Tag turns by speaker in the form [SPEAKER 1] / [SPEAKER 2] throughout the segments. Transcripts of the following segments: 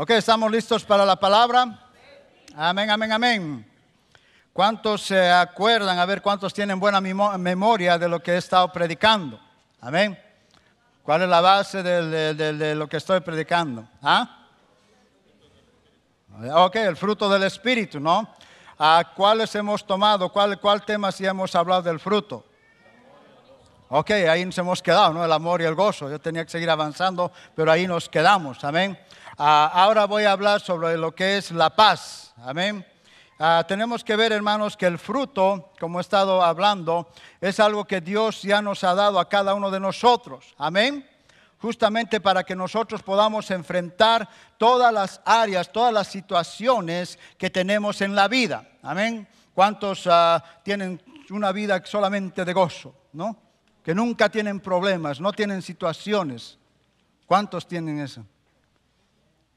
[SPEAKER 1] Ok, estamos listos para la palabra. Amén, amén, amén. ¿Cuántos se acuerdan? A ver, ¿cuántos tienen buena memoria de lo que he estado predicando? Amén. ¿Cuál es la base de, lo que estoy predicando? ¿Ah? Ok, el fruto del Espíritu, ¿no? ¿A ¿Cuáles hemos tomado? ¿Cuál, cuál tema sí hemos hablado del fruto? Ok, ahí nos hemos quedado, ¿no? El amor y el gozo. Yo tenía que seguir avanzando, pero ahí nos quedamos, amén. Ah, ahora voy a hablar sobre lo que es la paz. Amén. Ah, tenemos que ver, hermanos, que el fruto, como he estado hablando, es algo que Dios ya nos ha dado a cada uno de nosotros. Amén. Justamente para que nosotros podamos enfrentar todas las áreas, todas las situaciones que tenemos en la vida. Amén. ¿Cuántos ah, tienen una vida solamente de gozo? ¿No? Que nunca tienen problemas, no tienen situaciones. ¿Cuántos tienen eso?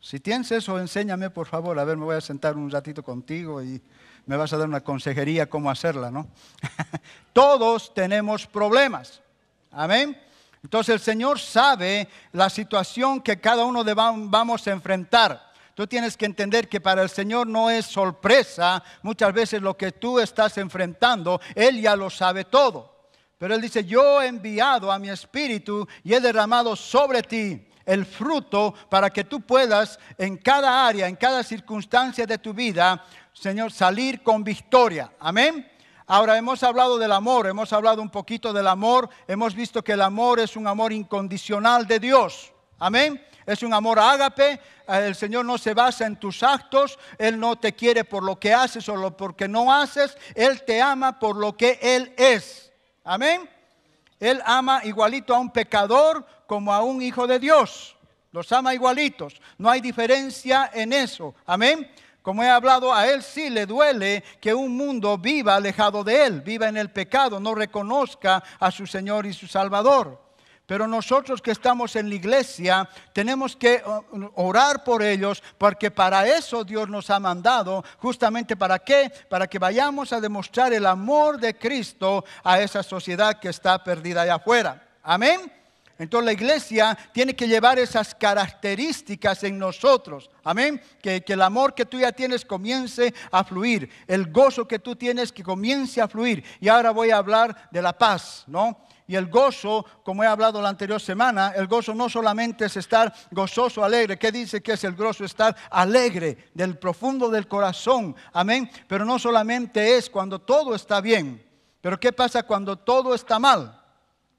[SPEAKER 1] Si tienes eso, enséñame, por favor. A ver, me voy a sentar un ratito contigo y me vas a dar una consejería cómo hacerla, ¿no? Todos tenemos problemas. Amén. Entonces el Señor sabe la situación que cada uno de vamos a enfrentar. Tú tienes que entender que para el Señor no es sorpresa muchas veces lo que tú estás enfrentando. Él ya lo sabe todo. Pero Él dice, yo he enviado a mi espíritu y he derramado sobre ti el fruto para que tú puedas en cada área, en cada circunstancia de tu vida, Señor, salir con victoria. Amén. Ahora hemos hablado del amor, hemos hablado un poquito del amor, hemos visto que el amor es un amor incondicional de Dios. Amén. Es un amor ágape. Eh, el Señor no se basa en tus actos. Él no te quiere por lo que haces o lo que no haces. Él te ama por lo que Él es. Amén. Él ama igualito a un pecador como a un hijo de Dios. Los ama igualitos. No hay diferencia en eso. Amén. Como he hablado, a él sí le duele que un mundo viva alejado de él, viva en el pecado, no reconozca a su Señor y su Salvador. Pero nosotros que estamos en la iglesia tenemos que eh, orar por ellos porque para eso Dios nos ha mandado. Justamente para qué? Para que vayamos a demostrar el amor de Cristo a esa sociedad que está perdida allá afuera. Amén. Entonces la iglesia tiene que llevar esas características en nosotros. Amén. Que, que, el amor que tú ya tienes comience a fluir. El gozo que tú tienes que comience a fluir. Y ahora voy a hablar de la paz, ¿no? Y el gozo, como he hablado la anterior semana, el gozo no solamente es estar gozoso, alegre. ¿Qué dice que es el gozo? Estar alegre del profundo del corazón. Amén. Pero no solamente es cuando todo está bien. Pero ¿qué pasa cuando todo está mal?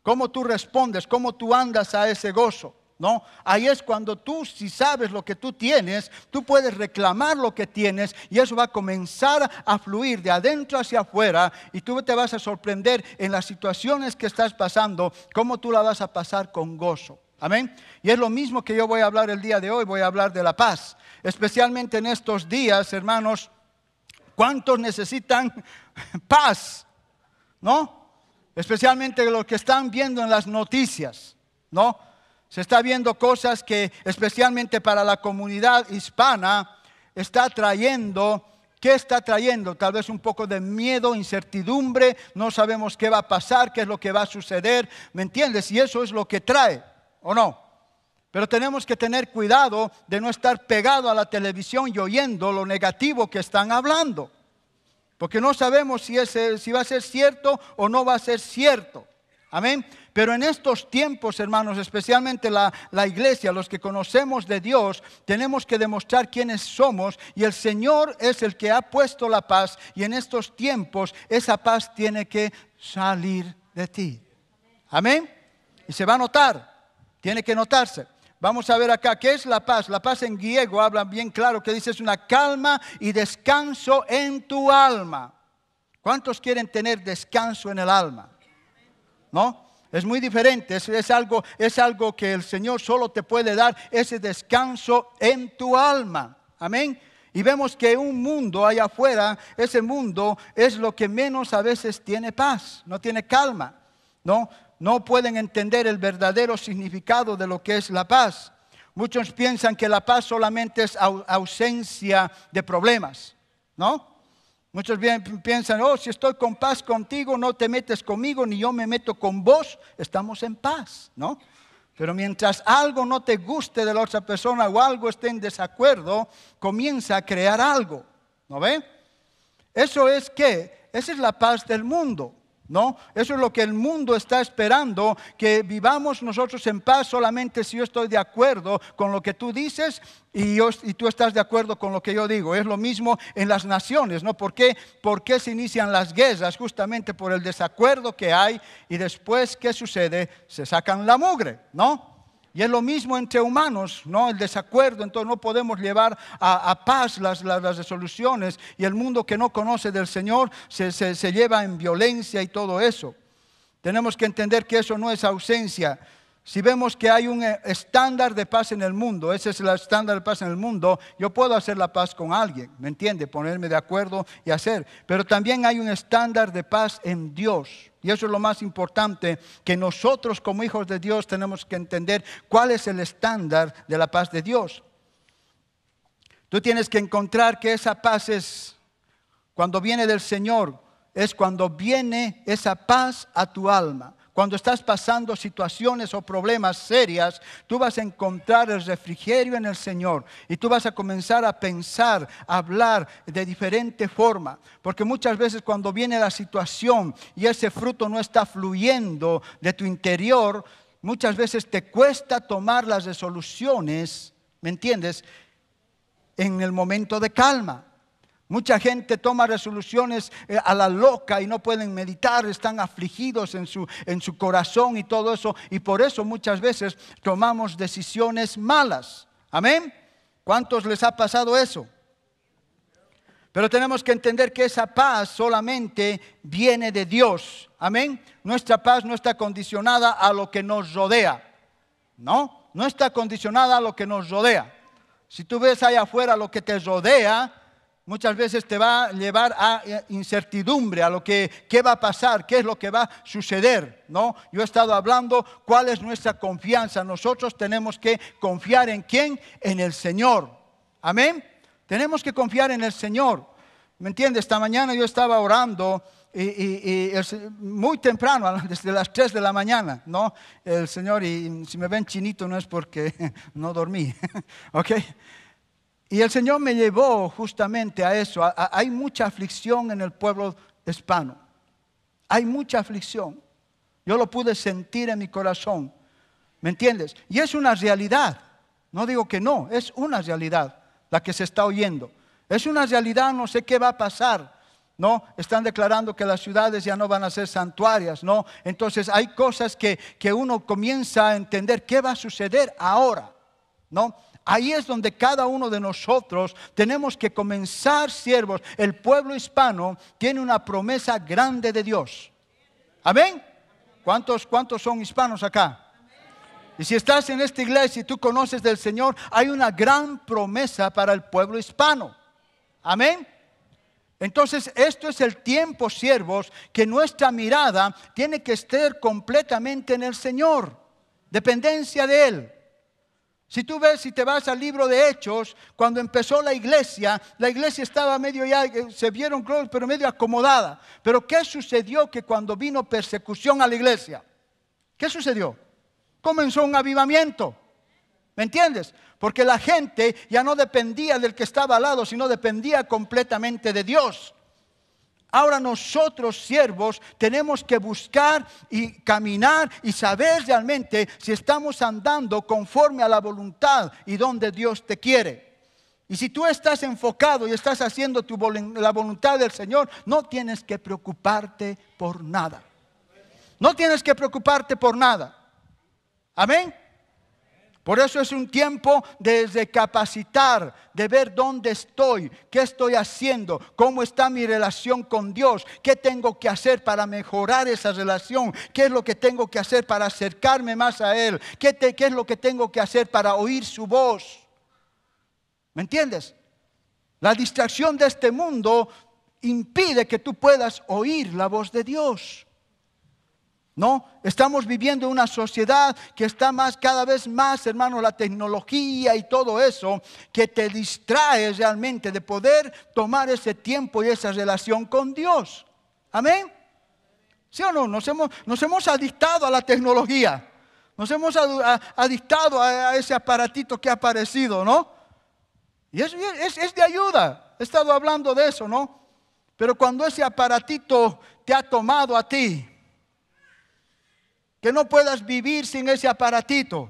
[SPEAKER 1] ¿Cómo tú respondes? ¿Cómo tú andas a ese gozo? No, ahí es cuando tú, si sabes lo que tú tienes, tú puedes reclamar lo que tienes y eso va a comenzar a fluir de adentro hacia afuera y tú te vas a sorprender en las situaciones que estás pasando, cómo tú la vas a pasar con gozo. Amén. Y es lo mismo que yo voy a hablar el día de hoy, voy a hablar de la paz. Especialmente en estos días, hermanos, ¿cuántos necesitan paz? ¿No? Especialmente los que están viendo en las noticias, ¿no? Se está viendo cosas que especialmente para la comunidad hispana está trayendo ¿Qué está trayendo? Tal vez un poco de miedo, incertidumbre, no sabemos qué va a pasar, qué es lo que va a suceder, ¿me entiendes? Y eso es lo que trae, ¿o no? Pero tenemos que tener cuidado de no estar pegado a la televisión y oyendo lo negativo que están hablando, porque no sabemos si, es, si va a ser cierto o no va a ser cierto. Amén. Pero en estos tiempos, hermanos, especialmente la, iglesia, los que conocemos de Dios, tenemos que demostrar quiénes somos y el Señor es el que ha puesto la paz y en estos tiempos esa paz tiene que salir de ti. Amén. Y se va a notar, tiene que notarse. Vamos a ver acá, ¿qué es la paz? La paz en griego habla bien claro que dice es una calma y descanso en tu alma. ¿Cuántos quieren tener descanso en el alma? ¿no? Es muy diferente, es, algo, es algo que el Señor solo te puede dar, ese descanso en tu alma. Amén. Y vemos que un mundo allá afuera, ese mundo es lo que menos a veces tiene paz, no tiene calma, ¿no? No pueden entender el verdadero significado de lo que es la paz. Muchos piensan que la paz solamente es ausencia de problemas, ¿no? Muchos piensan, oh, si estoy con paz contigo, no te metes conmigo, ni yo me meto con vos, estamos en paz, ¿no? Pero mientras algo no te guste de la otra persona o algo esté en desacuerdo, comienza a crear algo, ¿no ve? Eso es que, esa es la paz del mundo. ¿No? Eso es lo que el mundo está esperando, que vivamos nosotros en paz solamente si yo estoy de acuerdo con lo que tú dices y, tú estás de acuerdo con lo que yo digo. Es lo mismo en las naciones, ¿no? ¿Por qué se inician las guerras? Justamente por el desacuerdo que hay y después, ¿qué sucede? Se sacan la mugre, ¿no? Y es lo mismo entre humanos, ¿no? El desacuerdo, entonces no podemos llevar a, paz las, resoluciones y el mundo que no conoce del Señor se, se lleva en violencia y todo eso. Tenemos que entender que eso no es ausencia, si vemos que hay un eh, estándar de paz en el mundo, ese es el estándar de paz en el mundo, yo puedo hacer la paz con alguien, ¿me entiende? Ponerme de acuerdo y hacer. Pero también hay un estándar de paz en Dios. Y eso es lo más importante, que nosotros como hijos de Dios tenemos que entender cuál es el estándar de la paz de Dios. Tú tienes que encontrar que esa paz es, cuando viene del Señor, es cuando viene esa paz a tu alma cuando estás pasando situaciones o problemas serias, tú vas a encontrar el refrigerio en el Señor y tú vas a comenzar a pensar, a hablar de diferente forma. Porque muchas veces cuando viene la situación y ese fruto no está fluyendo de tu interior, muchas veces te cuesta tomar las resoluciones, ¿me entiendes? En el momento de calma. Mucha gente toma resoluciones eh, a la loca y no pueden meditar, están afligidos en su, corazón y todo eso. Y por eso muchas veces tomamos decisiones malas. Amén. ¿Cuántos les ha pasado eso? Pero tenemos que entender que esa paz solamente viene de Dios. Amén. Nuestra paz no está condicionada a lo que nos rodea. No, no está condicionada a lo que nos rodea. Si tú ves allá afuera lo que te rodea, Muchas veces te va a llevar a eh, incertidumbre, a lo que qué va a pasar, qué es lo que va a suceder, ¿no? Yo he estado hablando cuál es nuestra confianza. Nosotros tenemos que confiar en quién? En el Señor. Amén. Tenemos que confiar en el Señor. ¿Me entiendes? Esta mañana yo estaba orando y, muy temprano, desde las 3 de la mañana, ¿no? El Señor, y si me ven chinito no es porque no dormí, ¿ok? Y el Señor me llevó justamente a eso. hay mucha aflicción en el pueblo hispano. Hay mucha aflicción. Yo lo pude sentir en mi corazón. ¿Me entiendes? Y es una realidad. No digo que no, es una realidad la que se está oyendo. Es una realidad, no sé qué va a pasar. ¿no? Están declarando que las ciudades ya no van a ser santuarias, ¿no? Entonces hay cosas que, que uno comienza a entender qué va a suceder ahora, ¿no? Ahí es donde cada uno de nosotros tenemos que comenzar siervos. El pueblo hispano tiene una promesa grande de Dios. Amén. ¿Cuántos, cuántos son hispanos acá? Y si estás en esta iglesia y tú conoces del Señor, hay una gran promesa para el pueblo hispano. Amén. Entonces, esto es el tiempo, siervos, que nuestra mirada tiene que estar completamente en el Señor, dependencia de Él. Si tú ves, si te vas al libro de Hechos, cuando empezó la iglesia, la iglesia estaba medio ya, eh, se vieron, pero medio acomodada. Pero ¿qué sucedió que cuando vino persecución a la iglesia? ¿Qué sucedió? Comenzó un avivamiento. ¿Me entiendes? Porque la gente ya no dependía del que estaba al lado, sino dependía completamente de Dios. Ahora nosotros siervos tenemos que buscar y caminar y saber realmente si estamos andando conforme a la voluntad y donde Dios te quiere. Y si tú estás enfocado y estás haciendo tu, la voluntad del Señor, no tienes que preocuparte por nada. No tienes que preocuparte por nada. Amén. Por eso es un tiempo de capacitar, de ver dónde estoy, qué estoy haciendo, cómo está mi relación con Dios, qué tengo que hacer para mejorar esa relación, qué es lo que tengo que hacer para acercarme más a Él, qué, qué es lo que tengo que hacer para oír su voz. ¿Me entiendes? La distracción de este mundo impide que tú puedas oír la voz de Dios. No, estamos viviendo una sociedad que está más, cada vez más, hermano, la tecnología y todo eso, que te distrae realmente de poder tomar ese tiempo y esa relación con Dios. Amén. ¿Sí o no? Nos hemos, adictado a la tecnología. Nos hemos adictado a ese aparatito que ha aparecido, ¿no? Y es, es de ayuda. He estado hablando de eso, ¿no? Pero cuando ese aparatito te ha tomado a ti, que no puedas vivir sin ese aparatito.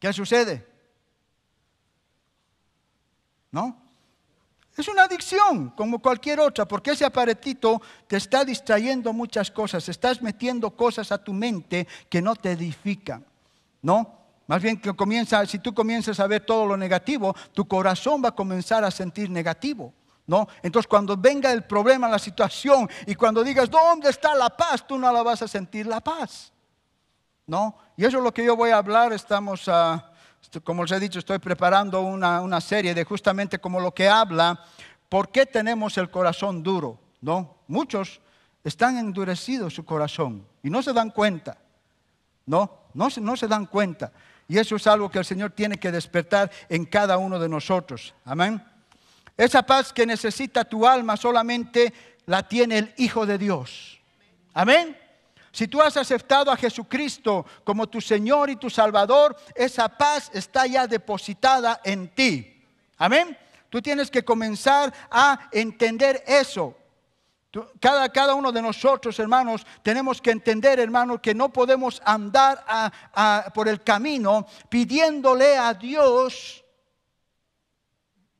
[SPEAKER 1] ¿Qué sucede? ¿No? Es una adicción como cualquier otra, porque ese aparatito te está distrayendo muchas cosas, estás metiendo cosas a tu mente que no te edifican, ¿no? Más bien que comienza, si tú comienzas a ver todo lo negativo, tu corazón va a comenzar a sentir negativo. ¿no? Entonces cuando venga el problema, la situación y cuando digas, ¿dónde está la paz? Tú no la vas a sentir la paz, ¿no? Y eso es lo que yo voy a hablar, estamos, este, como les he dicho, estoy preparando una, serie de justamente como lo que habla, ¿por qué tenemos el corazón duro? ¿No? Muchos están endurecidos su corazón y no se dan cuenta, ¿no? No, no se dan cuenta. Y eso es algo que el Señor tiene que despertar en cada uno de nosotros. Amén. Esa paz que necesita tu alma solamente la tiene el Hijo de Dios. Amén. Si tú has aceptado a Jesucristo como tu Señor y tu Salvador, esa paz está ya depositada en ti. Amén. Tú tienes que comenzar a entender eso. Cada, cada, uno de nosotros, hermanos, tenemos que entender, hermanos, que no podemos andar por el camino pidiéndole a Dios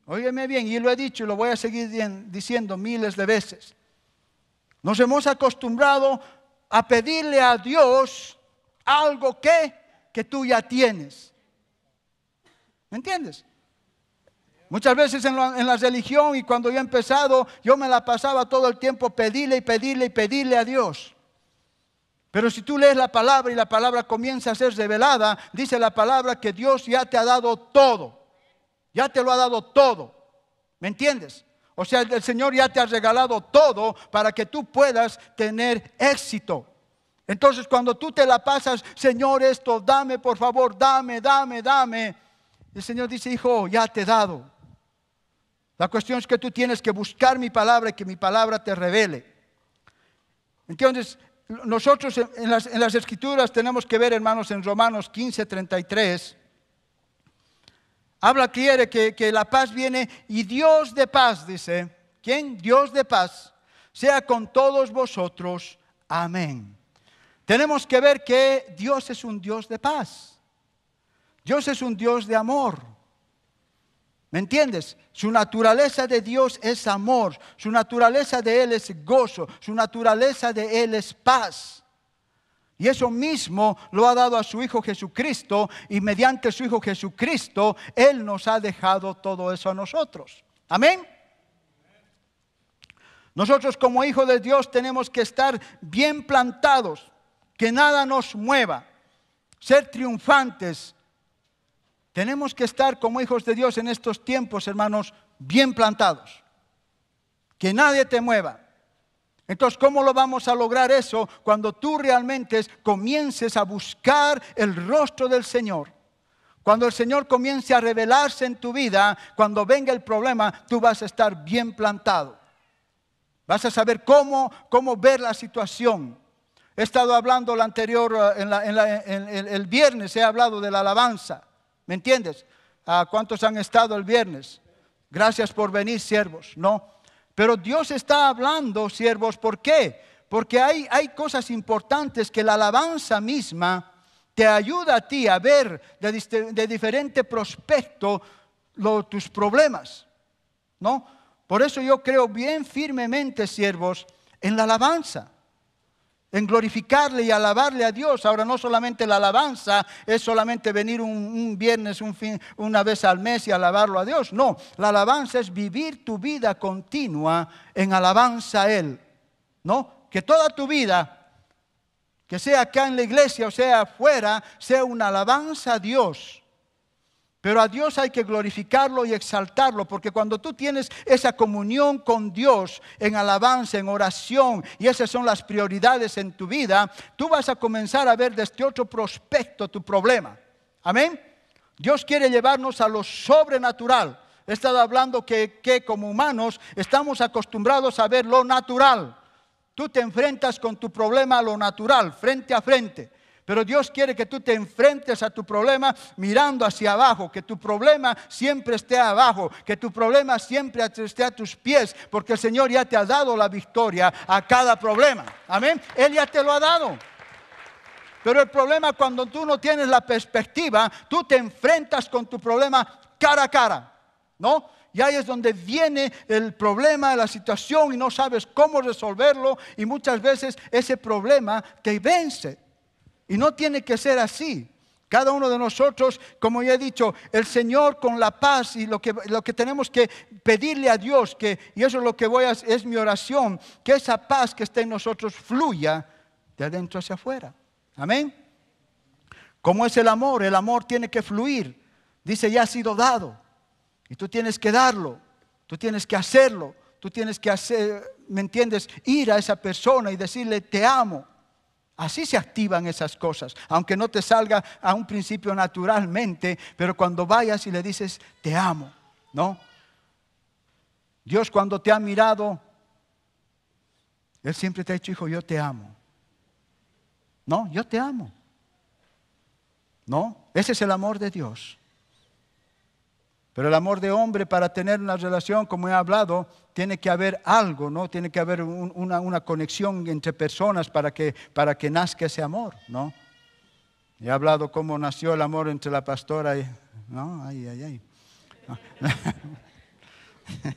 [SPEAKER 1] Óyeme bien, y lo he dicho y lo voy a seguir diciendo miles de veces. Nos hemos acostumbrado a pedirle a Dios algo que, que tú ya tienes. ¿Me entiendes? Muchas veces en la, en la, religión y cuando yo he empezado, yo me la pasaba todo el tiempo pedirle y pedirle y pedirle a Dios. Pero si tú lees la palabra y la palabra comienza a ser revelada, dice la palabra que Dios ya te ha dado todo ya te lo ha dado todo. ¿Me entiendes? O sea, el Señor ya te ha regalado todo para que tú puedas tener éxito. Entonces, cuando tú te la pasas, Señor, esto, dame, por favor, dame, dame, dame. El Señor dice, hijo, ya te he dado. La cuestión es que tú tienes que buscar mi palabra y que mi palabra te revele. Entonces, nosotros en las, en las escrituras tenemos que ver, hermanos, en Romanos 15, 33 habla quiere que, la paz viene y Dios de paz, dice. quien Dios de paz. Sea con todos vosotros. Amén. Tenemos que ver que Dios es un Dios de paz. Dios es un Dios de amor. ¿Me entiendes? Su naturaleza de Dios es amor, su naturaleza de Él es gozo, su naturaleza de Él es paz. Y eso mismo lo ha dado a su Hijo Jesucristo y mediante su Hijo Jesucristo Él nos ha dejado todo eso a nosotros. Amén. Nosotros como hijos de Dios tenemos que estar bien plantados, que nada nos mueva, ser triunfantes. Tenemos que estar como hijos de Dios en estos tiempos, hermanos, bien plantados. Que nadie te mueva. Entonces, ¿cómo lo vamos a lograr eso cuando tú realmente comiences a buscar el rostro del Señor? Cuando el Señor comience a revelarse en tu vida, cuando venga el problema, tú vas a estar bien plantado. Vas a saber cómo, cómo ver la situación. He estado hablando anterior, eh, en el, viernes he hablado de la alabanza. ¿Me entiendes? ¿A cuántos han estado el viernes? Gracias por venir, siervos. No. Pero Dios está hablando, siervos, ¿por qué? Porque hay, cosas importantes que la alabanza misma te ayuda a ti a ver de, diferente prospecto tus problemas, ¿no? Por eso yo creo bien firmemente, siervos, en la alabanza en glorificarle y alabarle a Dios. Ahora no solamente la alabanza es solamente venir un, viernes, un fin, una vez al mes y alabarlo a Dios. No, la alabanza es vivir tu vida continua en alabanza a Él. ¿No? Que toda tu vida, que sea acá en la iglesia o sea afuera, sea una alabanza a Dios. Pero a Dios hay que glorificarlo y exaltarlo, porque cuando tú tienes esa comunión con Dios en alabanza, en oración, y esas son las prioridades en tu vida, tú vas a comenzar a ver desde este otro prospecto tu problema. Amén. Dios quiere llevarnos a lo sobrenatural. He estado hablando que, que como humanos estamos acostumbrados a ver lo natural. Tú te enfrentas con tu problema a lo natural, frente a frente. Pero Dios quiere que tú te enfrentes a tu problema mirando hacia abajo, que tu problema siempre esté abajo, que tu problema siempre esté a tus pies, porque el Señor ya te ha dado la victoria a cada problema. Amén. Él ya te lo ha dado. Pero el problema cuando tú no tienes la perspectiva, tú te enfrentas con tu problema cara a cara, ¿no? Y ahí es donde viene el problema, la situación y no sabes cómo resolverlo y muchas veces ese problema te vence. Y no tiene que ser así. Cada uno de nosotros, como ya he dicho, el Señor con la paz y lo que, lo que tenemos que pedirle a Dios, que, y eso es lo que voy a es mi oración, que esa paz que está en nosotros fluya de adentro hacia afuera. Amén. ¿Cómo es el amor? El amor tiene que fluir. Dice, ya ha sido dado. Y tú tienes que darlo, tú tienes que hacerlo, tú tienes que hacer, ¿me entiendes? Ir a esa persona y decirle, te amo. Así se activan esas cosas, aunque no te salga a un principio naturalmente, pero cuando vayas y le dices, te amo, ¿no? Dios cuando te ha mirado, Él siempre te ha dicho, hijo, yo te amo. No, yo te amo. No, ese es el amor de Dios. Pero el amor de hombre para tener una relación, como he hablado, tiene que haber algo, ¿no? Tiene que haber una, conexión entre personas para que, para que nazca ese amor, ¿no? He hablado cómo nació el amor entre la pastora y... ¿No? Ay, ay, ay.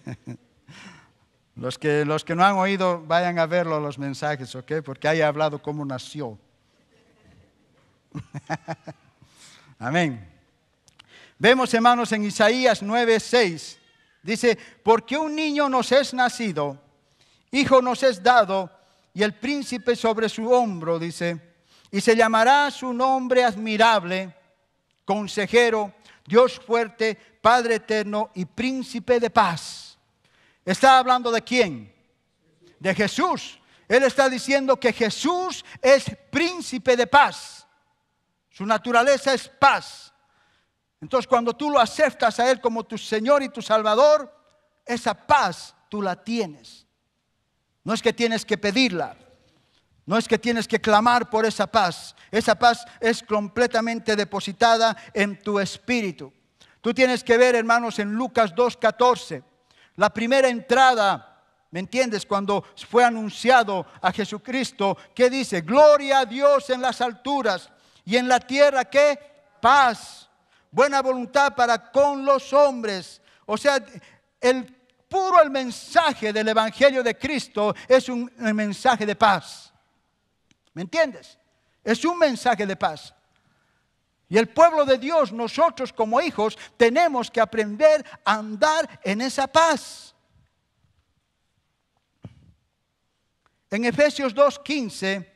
[SPEAKER 1] Los que, los que no han oído, vayan a verlo los mensajes, ¿ok? Porque ahí he hablado cómo nació. Amén. Vemos, hermanos, en Isaías 9, 6. Dice, porque un niño nos es nacido, hijo nos es dado, y el príncipe sobre su hombro, dice, y se llamará su nombre admirable, consejero, Dios fuerte, Padre eterno y príncipe de paz. ¿Está hablando de quién? De Jesús. Él está diciendo que Jesús es príncipe de paz. Su naturaleza es paz. Entonces cuando tú lo aceptas a Él como tu Señor y tu Salvador, esa paz tú la tienes. No es que tienes que pedirla, no es que tienes que clamar por esa paz. Esa paz es completamente depositada en tu espíritu. Tú tienes que ver, hermanos, en Lucas 2.14, la primera entrada ¿Me entiendes? Cuando fue anunciado a Jesucristo, ¿qué dice? Gloria a Dios en las alturas y en la tierra, ¿qué? Paz buena voluntad para con los hombres. O sea, el puro el mensaje del Evangelio de Cristo es un, un mensaje de paz. ¿Me entiendes? Es un mensaje de paz. Y el pueblo de Dios, nosotros como hijos, tenemos que aprender a andar en esa paz. En Efesios 2.15,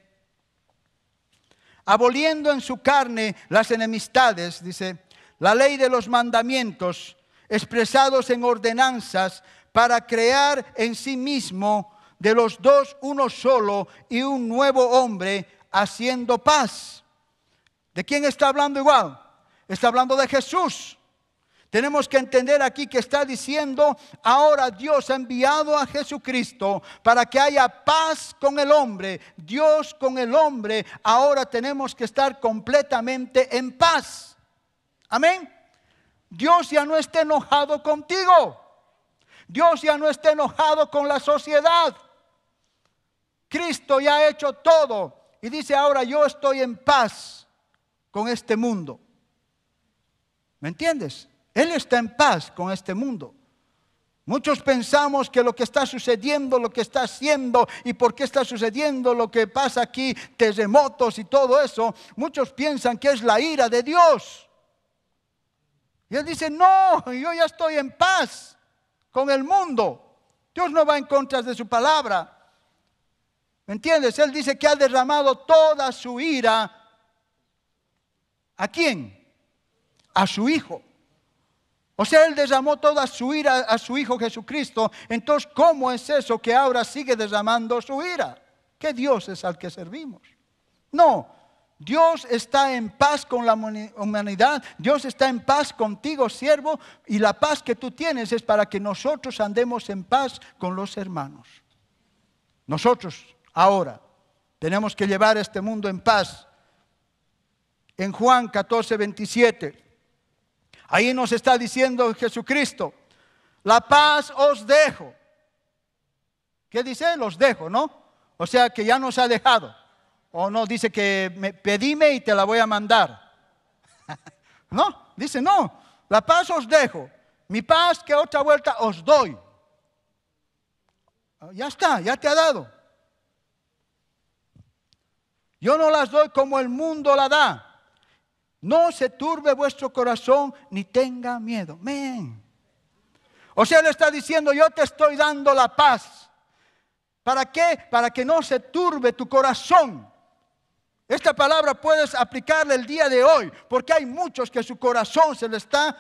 [SPEAKER 1] aboliendo en su carne las enemistades, dice, la ley de los mandamientos expresados en ordenanzas para crear en sí mismo de los dos uno solo y un nuevo hombre haciendo paz. ¿De quién está hablando igual? Está hablando de Jesús. Tenemos que entender aquí que está diciendo, ahora Dios ha enviado a Jesucristo para que haya paz con el hombre, Dios con el hombre, ahora tenemos que estar completamente en paz. Amén. Dios ya no está enojado contigo. Dios ya no está enojado con la sociedad. Cristo ya ha hecho todo. Y dice ahora yo estoy en paz con este mundo. ¿Me entiendes? Él está en paz con este mundo. Muchos pensamos que lo que está sucediendo, lo que está haciendo y por qué está sucediendo lo que pasa aquí, terremotos y todo eso, muchos piensan que es la ira de Dios. Y él dice, no, yo ya estoy en paz con el mundo. Dios no va en contra de su palabra. ¿Me entiendes? Él dice que ha derramado toda su ira. ¿A quién? A su hijo. O sea, Él derramó toda su ira a su Hijo Jesucristo. Entonces, ¿cómo es eso que ahora sigue derramando su ira? ¿Qué Dios es al que servimos? No, Dios está en paz con la humanidad, Dios está en paz contigo, siervo, y la paz que tú tienes es para que nosotros andemos en paz con los hermanos. Nosotros ahora tenemos que llevar este mundo en paz. En Juan 14, 27, ahí nos está diciendo Jesucristo, la paz os dejo. ¿Qué dice? Los dejo, ¿no? O sea que ya nos ha dejado o oh, no, dice que pedime y te la voy a mandar. no, dice no, la paz os dejo, mi paz que otra vuelta os doy. Ah, ya está, ya te ha dado. Yo no las doy como el mundo la da. No se turbe vuestro corazón ni tenga miedo. O sea, le está diciendo, yo te estoy dando la paz. ¿Para qué? Para que no se turbe tu corazón. Esta palabra puedes aplicarla el día de hoy, porque hay muchos que su corazón se le está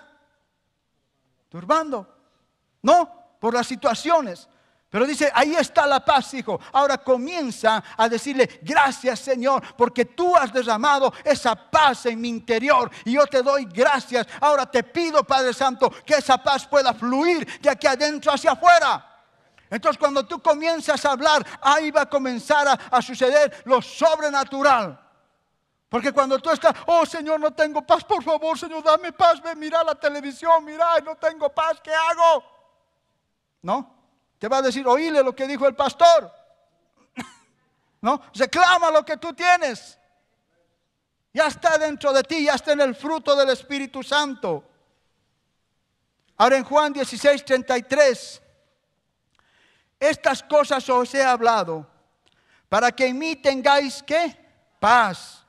[SPEAKER 1] turbando, ¿no? Por las situaciones. Pero dice, ahí está la paz, hijo. Ahora comienza a decirle, gracias Señor, porque tú has derramado esa paz en mi interior y yo te doy gracias. Ahora te pido, Padre Santo, que esa paz pueda fluir de aquí adentro hacia afuera. Entonces cuando tú comienzas a hablar, ahí va a comenzar a, suceder lo sobrenatural. Porque cuando tú estás, oh Señor, no tengo paz, por favor, Señor, dame paz, ve, mira la televisión, mira, no tengo paz, ¿qué hago? ¿No? Te va a decir, oíle lo que dijo el pastor. ¿No? Reclama lo que tú tienes. Ya está dentro de ti, ya está en el fruto del Espíritu Santo. Ahora en Juan 16, 33. Estas cosas os he hablado para que en mí tengáis qué? Paz.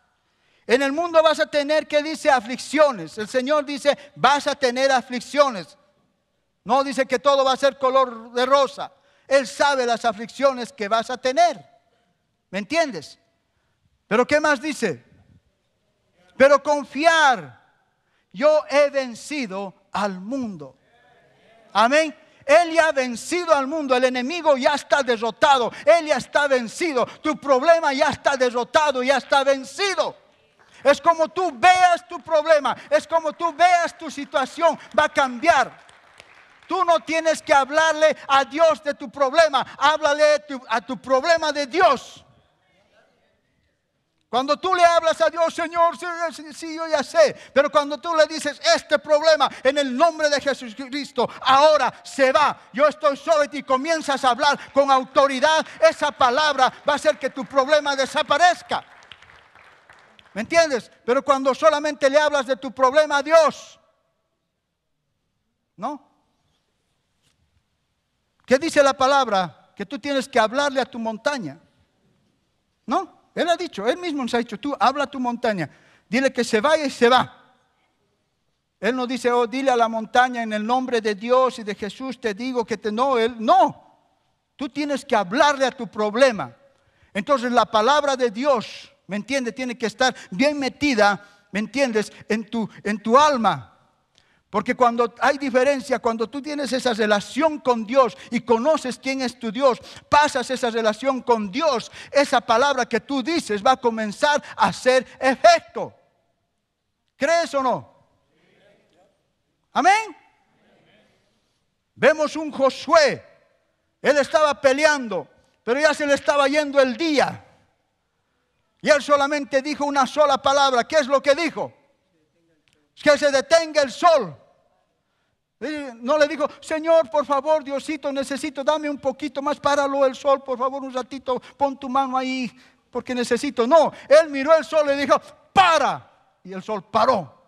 [SPEAKER 1] En el mundo vas a tener ¿Qué dice aflicciones. El Señor dice, vas a tener aflicciones. No dice que todo va a ser color de rosa. Él sabe las aflicciones que vas a tener. ¿Me entiendes? Pero ¿qué más dice? Pero confiar, yo he vencido al mundo. Amén. Él ya ha vencido al mundo, el enemigo ya está derrotado, Él ya está vencido, tu problema ya está derrotado, ya está vencido. Es como tú veas tu problema, es como tú veas tu situación, va a cambiar. Tú no tienes que hablarle a Dios de tu problema, háblale a tu, a tu problema de Dios. Cuando tú le hablas a Dios, Señor, sí, yo ya sé. Pero cuando tú le dices, este problema en el nombre de Jesucristo, ahora se va. Yo estoy sobre y Comienzas a hablar con autoridad. Esa palabra va a hacer que tu problema desaparezca. ¿Me entiendes? Pero cuando solamente le hablas de tu problema a Dios, ¿no? ¿Qué dice la palabra? Que tú tienes que hablarle a tu montaña, ¿no? Él ha dicho, Él mismo nos ha dicho, tú habla a tu montaña, dile que se vaya y se va. Él no dice, oh, dile a la montaña en el nombre de Dios y de Jesús, te digo que te no, Él no. Tú tienes que hablarle a tu problema. Entonces la palabra de Dios, ¿me entiendes? Tiene que estar bien metida, ¿me entiendes? En tu, en tu alma, porque cuando hay diferencia, cuando tú tienes esa relación con Dios y conoces quién es tu Dios, pasas esa relación con Dios, esa palabra que tú dices va a comenzar a hacer efecto. ¿Crees o no? Amén. Vemos un Josué. Él estaba peleando, pero ya se le estaba yendo el día. Y él solamente dijo una sola palabra. ¿Qué es lo que dijo? Que se detenga el sol. Eh, no le digo, Señor, por favor, Diosito, necesito, dame un poquito más, páralo el sol, por favor, un ratito, pon tu mano ahí, porque necesito. No, él miró el sol y dijo, para. Y el sol paró.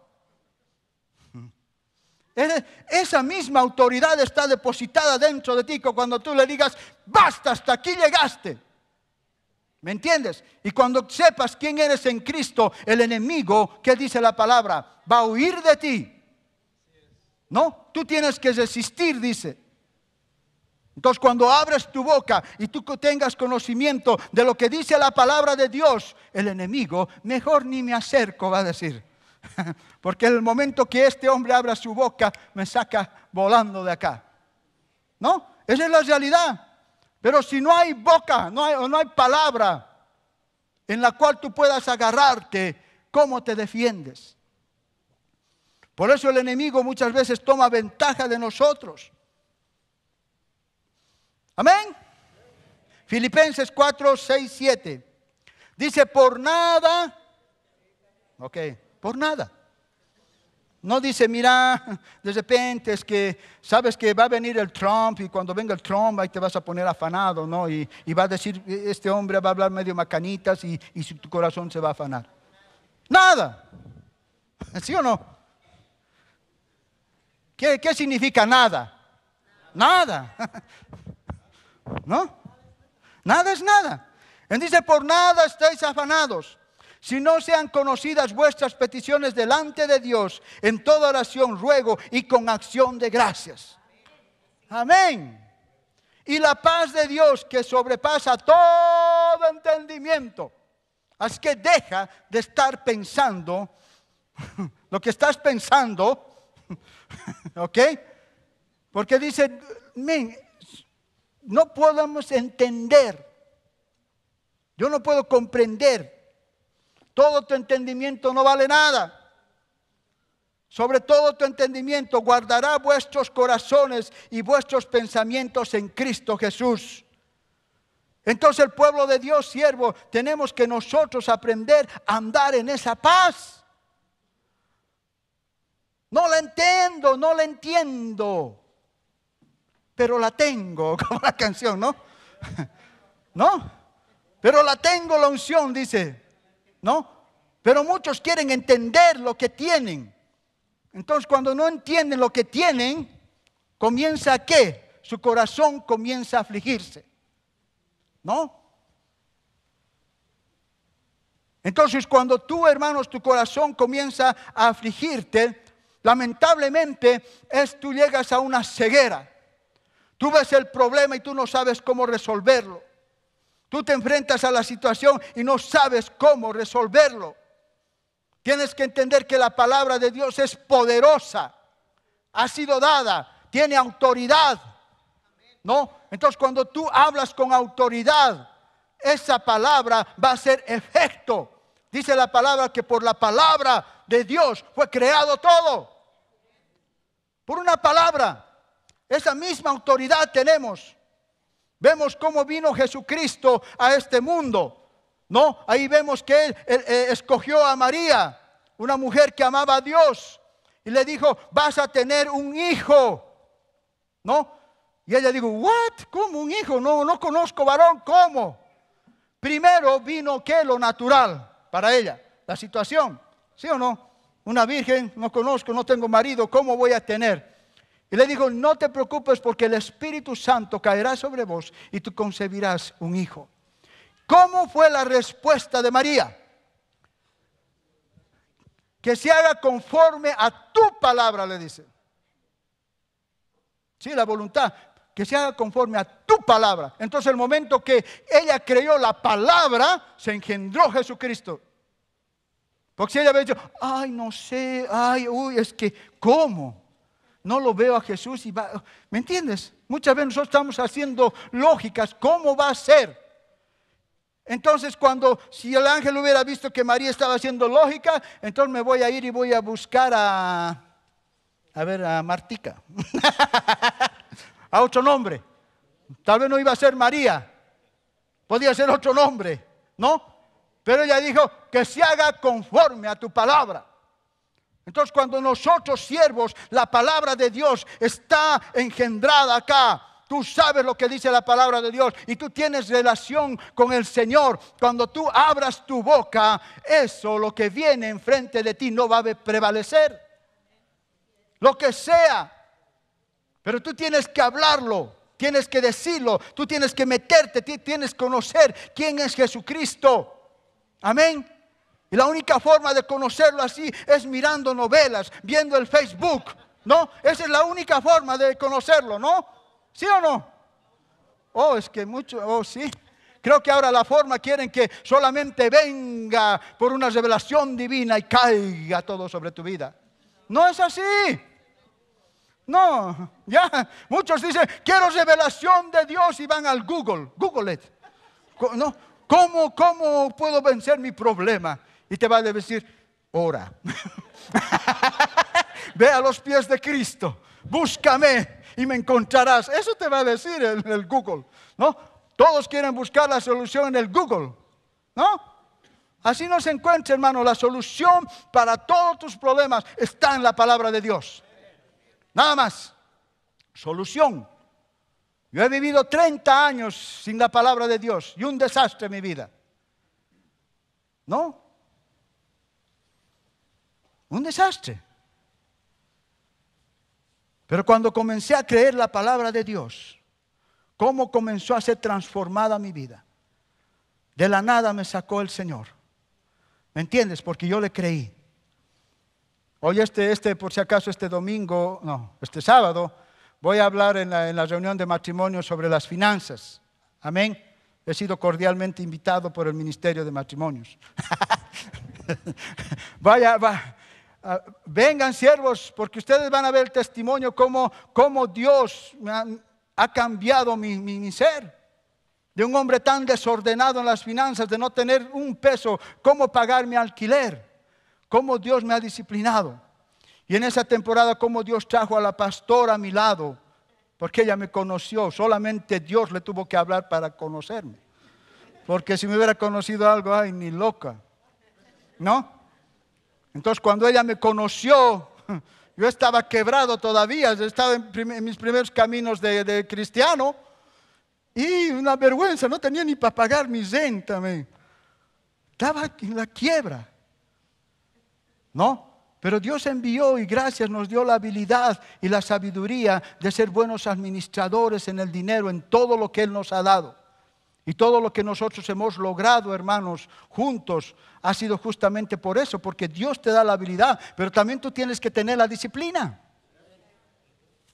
[SPEAKER 1] Esa misma autoridad está depositada dentro de ti cuando tú le digas, basta, hasta aquí llegaste. ¿Me entiendes? Y cuando sepas quién eres en Cristo, el enemigo, que dice la palabra? Va a huir de ti. ¿No? tú tienes que resistir, dice. Entonces cuando abres tu boca y tú tengas conocimiento de lo que dice la palabra de Dios, el enemigo, mejor ni me acerco, va a decir. Porque el momento que este hombre abra su boca, me saca volando de acá. ¿No? Esa es la realidad. Pero si no hay boca, no hay, o no hay palabra en la cual tú puedas agarrarte, ¿cómo te defiendes? Por eso el enemigo muchas veces toma ventaja de nosotros. Amén. Filipenses 4, 6, 7. Dice, por nada, ok, por nada. No dice, mira, de repente es que sabes que va a venir el Trump y cuando venga el Trump ahí te vas a poner afanado, ¿no? Y, va a decir, este hombre va a hablar medio macanitas y, y tu corazón se va a afanar. Nada. ¿Sí o no? ¿Qué, significa nada? Nada. ¿No? Nada es nada. Él dice, por nada estáis afanados, si no sean conocidas vuestras peticiones delante de Dios en toda oración, ruego y con acción de gracias. Amén. Y la paz de Dios que sobrepasa todo entendimiento. Así que deja de estar pensando lo que estás pensando ¿Ok? Porque dice, no podemos entender. Yo no puedo comprender. Todo tu entendimiento no vale nada. Sobre todo tu entendimiento guardará vuestros corazones y vuestros pensamientos en Cristo Jesús. Entonces el pueblo de Dios, siervo, tenemos que nosotros aprender a andar en esa paz. No la entiendo, no la entiendo, pero la tengo, como la canción, ¿no? ¿No? Pero la tengo la unción, dice, ¿no? Pero muchos quieren entender lo que tienen. Entonces cuando no entienden lo que tienen, comienza a qué? Su corazón comienza a afligirse, ¿no? Entonces, cuando tú, hermanos, tu corazón comienza a afligirte, lamentablemente es tú llegas a una ceguera. Tú ves el problema y tú no sabes cómo resolverlo. Tú te enfrentas a la situación y no sabes cómo resolverlo. Tienes que entender que la palabra de Dios es poderosa, ha sido dada, tiene autoridad. ¿No? Entonces cuando tú hablas con autoridad, esa palabra va a ser efecto. Dice la palabra que por la palabra de Dios fue creado todo por una palabra. Esa misma autoridad tenemos. Vemos cómo vino Jesucristo a este mundo. No, ahí vemos que él, eh, escogió a María, una mujer que amaba a Dios, y le dijo, vas a tener un hijo. ¿No? Y ella dijo, ¿what? ¿Cómo un hijo? No, no conozco varón, ¿cómo? Primero vino que lo natural para ella, la situación, ¿sí o no? una virgen, no conozco, no tengo marido, ¿cómo voy a tener? Y le digo: no te preocupes porque el Espíritu Santo caerá sobre vos y tú concebirás un hijo. ¿Cómo fue la respuesta de María? Que se haga conforme a tu palabra, le dice. Sí, la voluntad, que se haga conforme a tu palabra. Entonces el momento que ella creyó la palabra, se engendró Jesucristo. Porque si ella había dicho, ay, no sé, ay, uy, es que, ¿cómo? No lo veo a Jesús y va. ¿Me entiendes? Muchas veces nosotros estamos haciendo lógicas, ¿cómo va a ser? Entonces, cuando si el ángel hubiera visto que María estaba haciendo lógica, entonces me voy a ir y voy a buscar a, a ver, a Martica, a otro nombre. Tal vez no iba a ser María, podía ser otro nombre, ¿no? Pero ella dijo que se haga conforme a tu palabra. Entonces cuando nosotros siervos, la palabra de Dios está engendrada acá. Tú sabes lo que dice la palabra de Dios y tú tienes relación con el Señor. Cuando tú abras tu boca, eso, lo que viene enfrente de ti, no va a prevalecer. Lo que sea. Pero tú tienes que hablarlo, tienes que decirlo, tú tienes que meterte, tienes que conocer quién es Jesucristo. Amén. Y la única forma de conocerlo así es mirando novelas, viendo el Facebook. ¿No? Esa es la única forma de conocerlo, ¿no? ¿Sí o no? Oh, es que mucho, oh, sí. Creo que ahora la forma quieren que solamente venga por una revelación divina y caiga todo sobre tu vida. No es así. No, ya. Muchos dicen, quiero revelación de Dios y van al Google. Google it. No, ¿Cómo, puedo vencer mi problema? Y te va a decir, ora. Ve a los pies de Cristo, búscame y me encontrarás. Eso te va a decir el Google, ¿no? Todos quieren buscar la solución en el Google, ¿no? Así no se encuentra, hermano. La solución para todos tus problemas está en la palabra de Dios. Nada más. Solución. Yo he vivido 30 años sin la palabra de Dios y un desastre en mi vida. ¿No? Un desastre. Pero cuando comencé a creer la palabra de Dios, cómo comenzó a ser transformada mi vida. De la nada me sacó el Señor. ¿Me entiendes? Porque yo le creí. Hoy este, este, por si acaso, este domingo, no, este sábado, Voy a hablar en la, en la reunión de matrimonio sobre las finanzas. Amén. He sido cordialmente invitado por el Ministerio de Matrimonios. Vaya, va. Ah, vengan siervos, porque ustedes van a ver el testimonio cómo, cómo Dios ha, cambiado mi, mi, ser. De un hombre tan desordenado en las finanzas, de no tener un peso, cómo pagar mi alquiler, cómo Dios me ha disciplinado. Y en esa temporada, como Dios trajo a la pastora a mi lado, porque ella me conoció, solamente Dios le tuvo que hablar para conocerme. Porque si me hubiera conocido algo, ay, ni loca. ¿No? Entonces cuando ella me conoció, yo estaba quebrado todavía, estaba en, mis primeros caminos de, cristiano y una vergüenza, no tenía ni para pagar mi renta. Estaba en la quiebra. ¿No? Pero Dios envió y gracias nos dio la habilidad y la sabiduría de ser buenos administradores en el dinero, en todo lo que Él nos ha dado. Y todo lo que nosotros hemos logrado, hermanos, juntos, ha sido justamente por eso, porque Dios te da la habilidad, pero también tú tienes que tener la disciplina.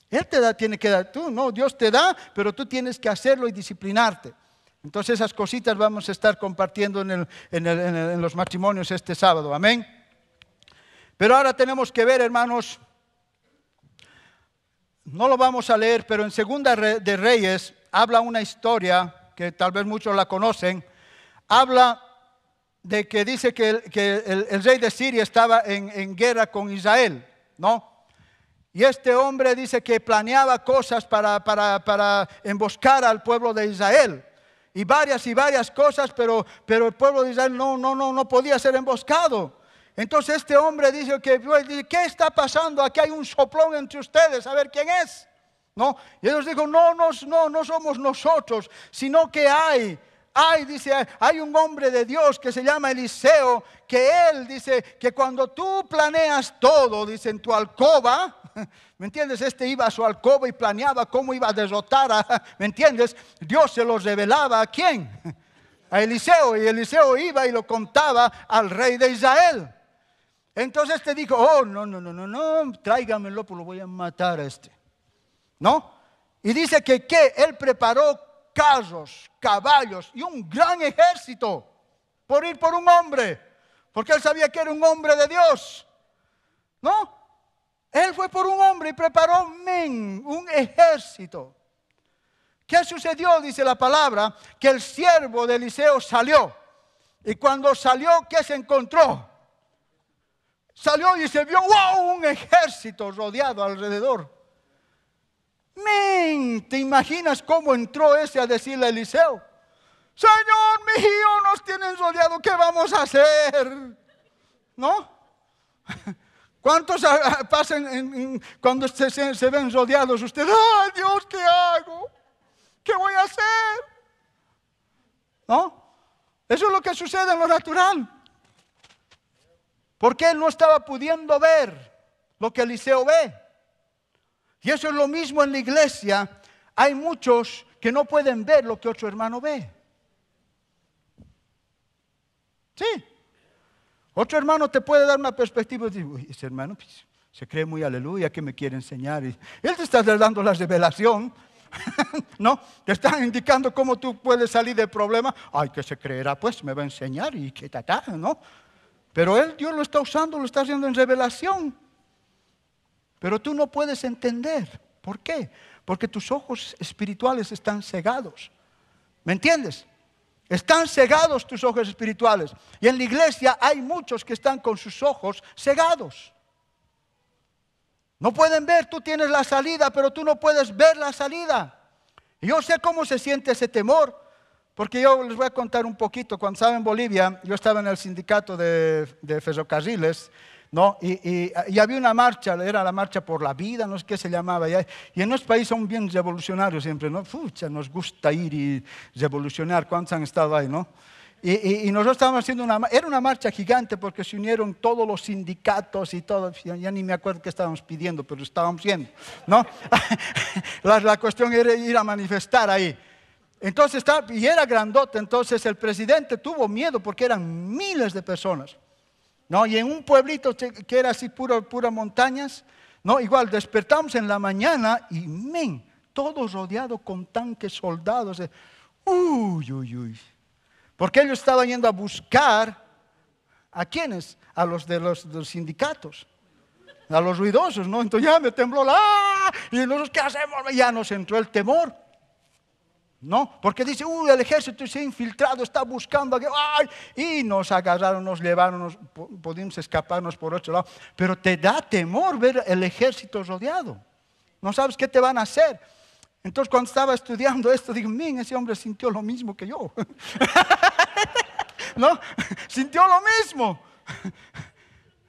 [SPEAKER 1] Él te da, tiene que dar, tú no, Dios te da, pero tú tienes que hacerlo y disciplinarte. Entonces esas cositas vamos a estar compartiendo en, los matrimonios este sábado. Amén. Pero ahora tenemos que ver, hermanos, no lo vamos a leer, pero en Segunda de Reyes habla una historia que tal vez muchos la conocen, habla de que dice que el, rey de Siria estaba en, guerra con Israel, ¿no? Y este hombre dice que planeaba cosas para, para, para, emboscar al pueblo de Israel. Y varias y varias cosas, pero, pero el pueblo de Israel no, no, no, no podía ser emboscado. Entonces este hombre dice que pues, ¿qué está pasando? Aquí hay un soplón entre ustedes, a ver quién es. ¿No? Y ellos dijo, no, no, no, no somos nosotros, sino que hay, hay, dice, hay un hombre de Dios que se llama Eliseo, que él dice que cuando tú planeas todo, dice, en tu alcoba, ¿me entiendes? Este iba a su alcoba y planeaba cómo iba a derrotar a, ¿me entiendes? Dios se los revelaba a quién, a Eliseo, y Eliseo iba y lo contaba al rey de Israel. Entonces te dijo, oh, no, no, no, no, no, tráigamelo, pues lo voy a matar a este. ¿No? Y dice que, ¿qué? él preparó carros, caballos y un gran ejército por ir por un hombre, porque él sabía que era un hombre de Dios. ¿No? Él fue por un hombre y preparó men, un ejército. ¿Qué sucedió? Dice la palabra, que el siervo de Eliseo salió. Y cuando salió, ¿qué se encontró? Salió y se vio wow, un ejército rodeado alrededor. Men, ¿te imaginas cómo entró ese a decirle a Eliseo? Señor mío, nos tienen rodeado, ¿qué vamos a hacer? ¿No? ¿Cuántos pasan cuando se, ven rodeados ustedes? ¡Ay, Dios, qué hago! ¿Qué voy a hacer? ¿No? Eso es lo que sucede en lo natural qué él no estaba pudiendo ver lo que Eliseo ve. Y eso es lo mismo en la iglesia. Hay muchos que no pueden ver lo que otro hermano ve. Sí. Otro hermano te puede dar una perspectiva y decir, ese hermano pues, se cree muy aleluya, que me quiere enseñar. él te está dando la revelación. no, te está indicando cómo tú puedes salir del problema. Ay, que se creerá, pues me va a enseñar y qué tal, ¿no? Pero Él, Dios lo está usando, lo está haciendo en revelación. Pero tú no puedes entender. ¿Por qué? Porque tus ojos espirituales están cegados. ¿Me entiendes? Están cegados tus ojos espirituales. Y en la iglesia hay muchos que están con sus ojos cegados. No pueden ver, tú tienes la salida, pero tú no puedes ver la salida. yo sé cómo se siente ese temor. Porque yo les voy a contar un poquito, cuando estaba en Bolivia, yo estaba en el sindicato de, de ferrocarriles, ¿no? Y, había una marcha, era la marcha por la vida, no sé qué se llamaba. Y, en nuestro país son bien revolucionarios siempre, ¿no? Fucha, nos gusta ir y revolucionar, ¿cuántos han estado ahí, no? Y, nosotros estábamos haciendo una, era una marcha gigante porque se unieron todos los sindicatos y todo, ya ni me acuerdo qué estábamos pidiendo, pero estábamos yendo, ¿no? la cuestión era ir a manifestar ahí. Entonces estaba y era grandote, entonces el presidente tuvo miedo porque eran miles de personas. ¿no? Y en un pueblito que era así puro, pura montañas, ¿no? igual despertamos en la mañana y men, todos rodeado con tanques soldados. Uy, uy, uy. Porque ellos estaban yendo a buscar a quienes, a los de los, sindicatos a los ruidosos, ¿no? Entonces ya me tembló la... Ah, y nosotros, ¿qué hacemos? Ya nos entró el temor. No, porque dice, el ejército se ha infiltrado, está buscando, a y nos agarraron, nos llevaron, pudimos escaparnos por otro lado. Pero te da temor ver el ejército rodeado. No sabes qué te van a hacer. Entonces cuando estaba estudiando esto, digo, miren, ese hombre sintió lo mismo que yo. ¿No? Sintió lo mismo.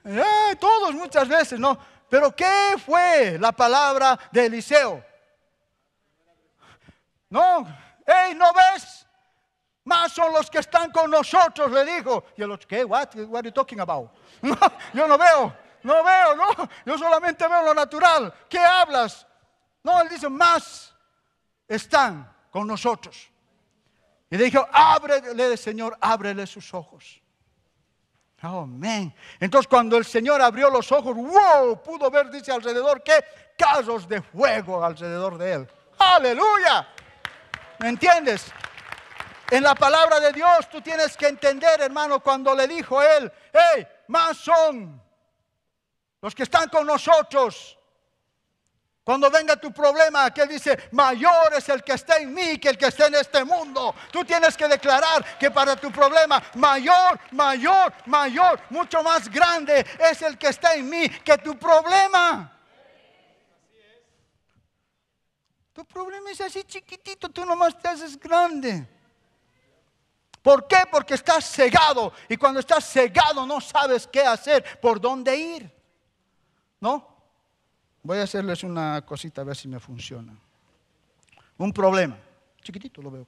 [SPEAKER 1] Eh, todos muchas veces, ¿no? Pero ¿qué fue la palabra de Eliseo? No, hey, ¿no ves? Más son los que están con nosotros, le dijo. Y el otro, ¿qué? What? What are you talking about? yo no veo, no veo, no. Yo solamente veo lo natural. ¿Qué hablas? No, él dice, más están con nosotros. Y le dijo, ábrele, Señor, ábrele sus ojos. Oh, Amén. Entonces cuando el Señor abrió los ojos, wow, pudo ver, dice alrededor, ¿qué? casos de fuego alrededor de él. Aleluya. ¿Me entiendes? En la palabra de Dios tú tienes que entender, hermano, cuando le dijo él, hey, más son los que están con nosotros. Cuando venga tu problema, que dice, mayor es el que está en mí que el que está en este mundo. Tú tienes que declarar que para tu problema, mayor, mayor, mayor, mucho más grande es el que está en mí que tu problema. El problema es así chiquitito, tú nomás te haces grande. ¿Por qué? Porque estás cegado y cuando estás cegado no sabes qué hacer, por dónde ir. ¿No? Voy a hacerles una cosita a ver si me funciona. Un problema, chiquitito lo veo.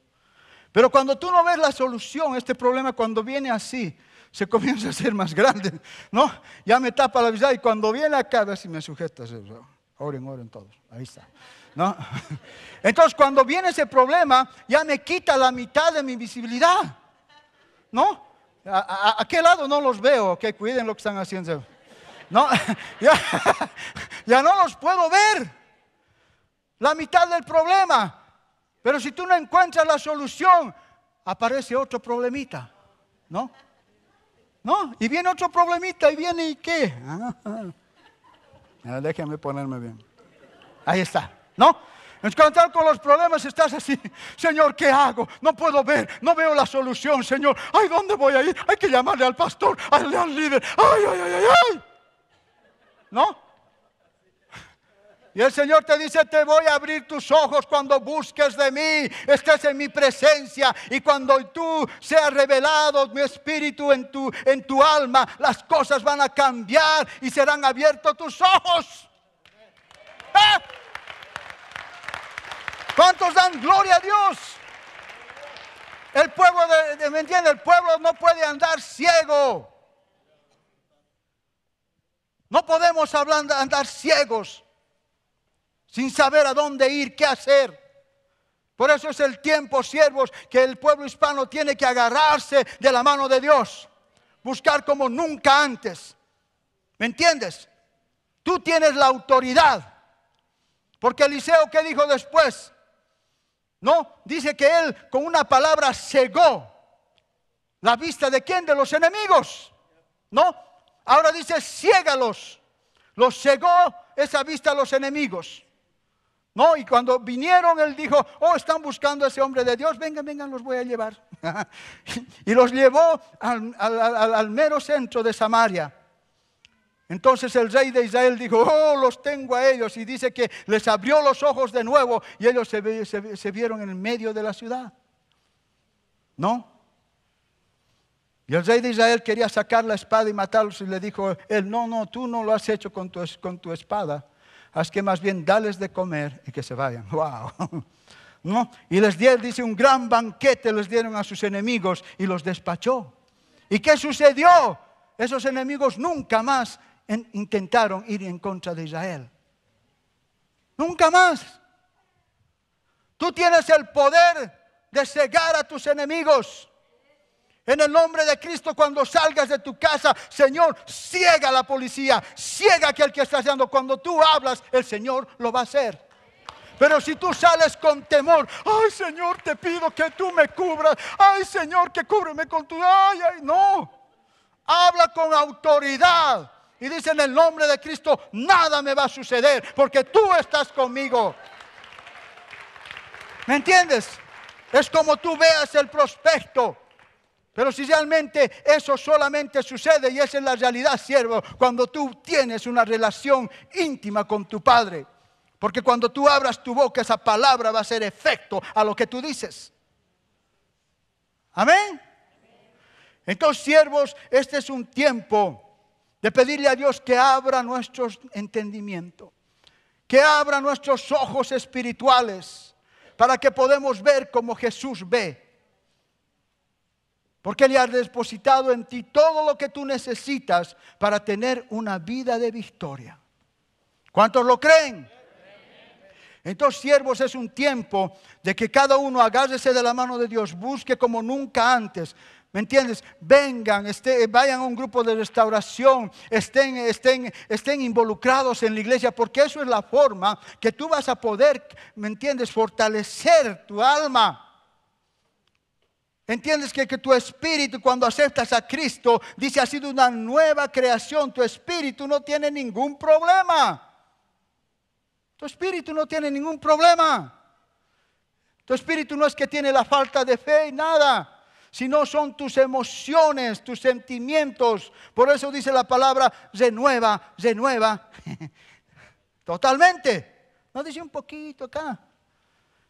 [SPEAKER 1] Pero cuando tú no ves la solución, este problema cuando viene así, se comienza a hacer más grande, ¿no? Ya me tapa la visada y cuando viene acá, a ver si me sujetas. Oren, oren todos, ahí está. ¿no? Entonces, cuando viene ese problema, ya me quita la mitad de mi visibilidad, ¿no? ¿A, qué lado no los veo? Que cuiden lo que están haciendo. No, ya, no los puedo ver. La mitad del problema. Pero si tú no encuentras la solución, aparece otro problemita, ¿no? ¿No? Y viene otro problemita y viene y qué. Ah, Déjenme ponerme bien. Ahí está. ¿no? cuanto con los problemas estás así, Señor, ¿qué hago? No puedo ver, no veo la solución, Señor. Ay, ¿dónde voy a ir? Hay que llamarle al pastor, al, líder. Ay, ay, ay, ay, ¿No? Y el Señor te dice, te voy a abrir tus ojos cuando busques de mí, estés en mi presencia y cuando tú seas revelado mi espíritu en tu, en tu alma, las cosas van a cambiar y serán abiertos tus ojos. ¿Eh? ¿Cuántos dan gloria a Dios? El pueblo, ¿me entiende? El pueblo no puede andar ciego. No podemos andar ciegos sin saber a dónde ir, qué hacer. Por eso es el tiempo, siervos, que el pueblo hispano tiene que agarrarse de la mano de Dios, buscar como nunca antes. ¿Me entiendes? Tú tienes la autoridad. Porque Eliseo, ¿qué dijo después? No, dice que él con una palabra cegó la vista de quién? De los enemigos. No, ahora dice ciegalos, Los cegó esa vista a los enemigos. No, y cuando vinieron, él dijo, oh, están buscando a ese hombre de Dios, vengan, vengan, los voy a llevar. y los llevó al mero centro de Samaria. Entonces el rey de Israel dijo, oh, los tengo a ellos. Y dice que les abrió los ojos de nuevo y ellos se, vieron en el medio de la ciudad. ¿No? Y el rey de Israel quería sacar la espada y matarlos y le dijo, él, no, no, tú no lo has hecho con tu, espada. Haz que más bien dales de comer y que se vayan. ¡Wow! ¿No? Y les él dice, un gran banquete les dieron a sus enemigos y los despachó. ¿Y qué sucedió? Esos enemigos nunca más intentaron ir en contra de Israel. Nunca más. Tú tienes el poder de cegar a tus enemigos. En el nombre de Cristo, cuando salgas de tu casa, Señor, ciega la policía, ciega a aquel que está haciendo. Cuando tú hablas, el Señor lo va a hacer. Pero si tú sales con temor, ay Señor, te pido que tú me cubras, ay Señor, que cúbreme con tu, ay, ay, no. Habla con autoridad, y dice en el nombre de Cristo, nada me va a suceder porque tú estás conmigo. ¿Me entiendes? Es como tú veas el prospecto. Pero si realmente eso solamente sucede, y esa es la realidad, siervo, cuando tú tienes una relación íntima con tu Padre. Porque cuando tú abras tu boca, esa palabra va a ser efecto a lo que tú dices. Amén. Entonces, siervos, este es un tiempo de pedirle a Dios que abra nuestro entendimiento, que abra nuestros ojos espirituales para que podamos ver como Jesús ve. Porque Él ha depositado en ti todo lo que tú necesitas para tener una vida de victoria. ¿Cuántos lo creen? Entonces, siervos, es un tiempo de que cada uno agárrese de la mano de Dios, busque como nunca antes ¿Me entiendes? Vengan, este, vayan a un grupo de restauración, estén, estén, estén involucrados en la iglesia, porque eso es la forma que tú vas a poder, ¿me entiendes?, fortalecer tu alma. ¿Entiendes que, que tu espíritu cuando aceptas a Cristo, dice, ha sido una nueva creación, tu espíritu no tiene ningún problema. Tu espíritu no tiene ningún problema. Tu espíritu no es que tiene la falta de fe y nada. Si no son tus emociones, tus sentimientos. Por eso dice la palabra renueva, renueva. Totalmente. No dice un poquito acá.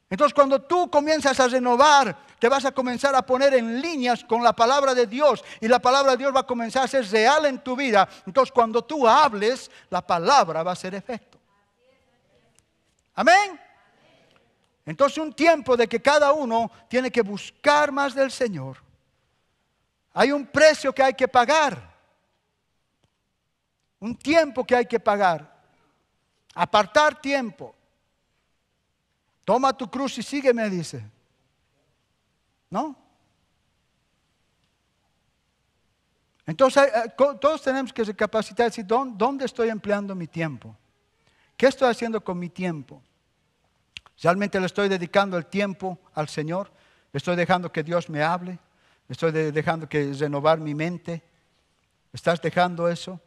[SPEAKER 1] Entonces cuando tú comienzas a renovar, te vas a comenzar a poner en líneas con la palabra de Dios y la palabra de Dios va a comenzar a ser real en tu vida. Entonces cuando tú hables, la palabra va a ser efecto. Amén. Entonces un tiempo de que cada uno tiene que buscar más del Señor. Hay un precio que hay que pagar. Un tiempo que hay que pagar. Apartar tiempo. Toma tu cruz y sígueme, dice. ¿No? Entonces, eh, todos tenemos que capacitar y decir, ¿dónde estoy empleando mi tiempo? ¿Qué estoy haciendo con mi tiempo? Realmente le estoy dedicando el tiempo al Señor. estoy dejando que Dios me hable. estoy dejando que renovar mi mente. ¿Estás dejando eso?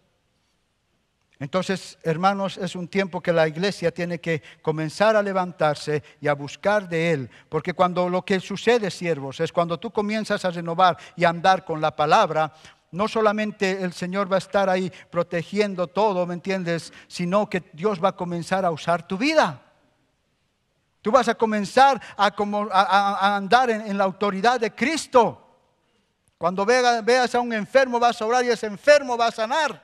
[SPEAKER 1] Entonces, hermanos, es un tiempo que la iglesia tiene que comenzar a levantarse y a buscar de Él, porque cuando lo que sucede, siervos, es cuando tú comienzas a renovar y a andar con la palabra, no solamente el Señor va a estar ahí protegiendo todo, ¿me entiendes? Sino que Dios va a comenzar a usar tu vida. Tú vas a comenzar a, como, a, andar en, la autoridad de Cristo. Cuando veas a un enfermo vas a orar y ese enfermo va a sanar.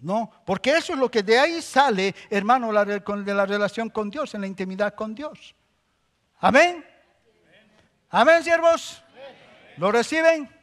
[SPEAKER 1] No, porque eso es lo que de ahí sale, hermano, de la relación con Dios, en la intimidad con Dios. Amén. Amén, siervos. ¿Lo reciben?